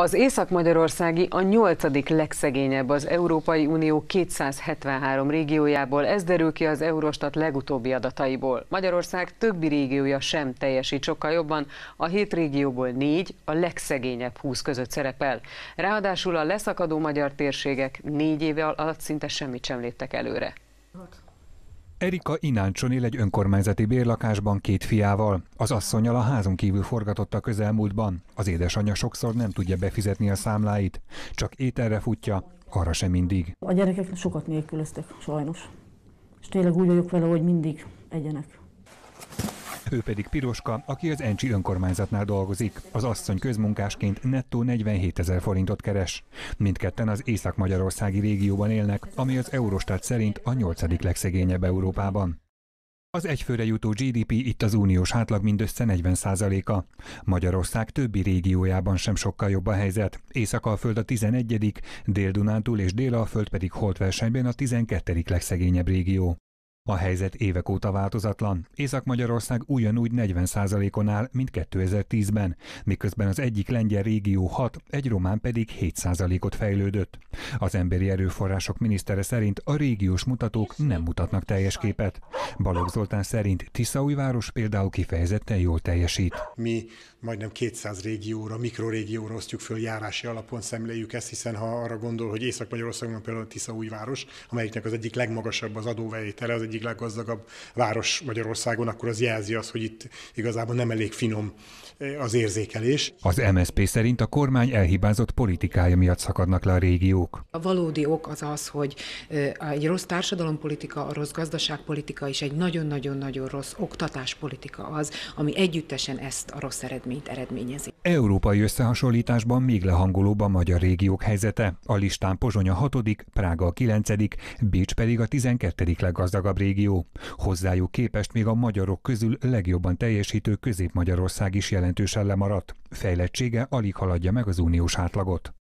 Az észak-magyarországi a nyolcadik legszegényebb az Európai Unió 273 régiójából, ez derül ki az Eurostat legutóbbi adataiból. Magyarország többi régiója sem teljesít sokkal jobban, a hét régióból négy a legszegényebb 20 között szerepel. Ráadásul a leszakadó magyar térségek négy éve alatt szinte semmit sem léptek előre. Erika Ináncson él egy önkormányzati bérlakásban két fiával. Az asszonyal a házon kívül forgatott a közelmúltban. Az édesanyja sokszor nem tudja befizetni a számláit. Csak ételre futja, arra sem mindig. A gyerekek sokat nélkülöztek, sajnos. És tényleg úgy vagyok vele, hogy mindig egyenek ő pedig Piroska, aki az Encsi önkormányzatnál dolgozik. Az asszony közmunkásként nettó 47 ezer forintot keres. Mindketten az észak-magyarországi régióban élnek, ami az Eurostat szerint a nyolcadik legszegényebb Európában. Az egyfőre jutó GDP itt az uniós átlag mindössze 40%-a. Magyarország többi régiójában sem sokkal jobb a helyzet. Észak-Alföld a 11., Dél-Dunántúl és Dél-Alföld pedig holt versenyben a 12. legszegényebb régió. A helyzet évek óta változatlan. Észak-Magyarország ugyanúgy 40%-on áll, mint 2010-ben, miközben az egyik lengyel régió 6, egy román pedig 7%-ot fejlődött. Az emberi erőforrások minisztere szerint a régiós mutatók nem mutatnak teljes képet. Balogh Zoltán szerint Tiszaújváros például kifejezetten jól teljesít. Mi majdnem 200 régióra, mikrorégióra osztjuk föl járási alapon szemléljük ezt, hiszen ha arra gondol, hogy Észak-Magyarországon például Tiszaújváros, amelyiknek az egyik legmagasabb az adóvejétele, az egyik egyik leggazdagabb város Magyarországon, akkor az jelzi azt, hogy itt igazából nem elég finom eh, az érzékelés. Az MSP szerint a kormány elhibázott politikája miatt szakadnak le a régiók. A valódi ok az az, hogy eh, egy rossz társadalompolitika, a rossz gazdaságpolitika és egy nagyon-nagyon-nagyon rossz oktatáspolitika az, ami együttesen ezt a rossz eredményt eredményezi. Európai összehasonlításban még lehangolóbb a magyar régiók helyzete. A listán Pozsony a 6., Prága a 9., Bécs pedig a 12. leggazdagabb Dunáv régió. Hozzájuk képest még a magyarok közül legjobban teljesítő Közép-Magyarország is jelentősen lemaradt. Fejlettsége alig haladja meg az uniós átlagot.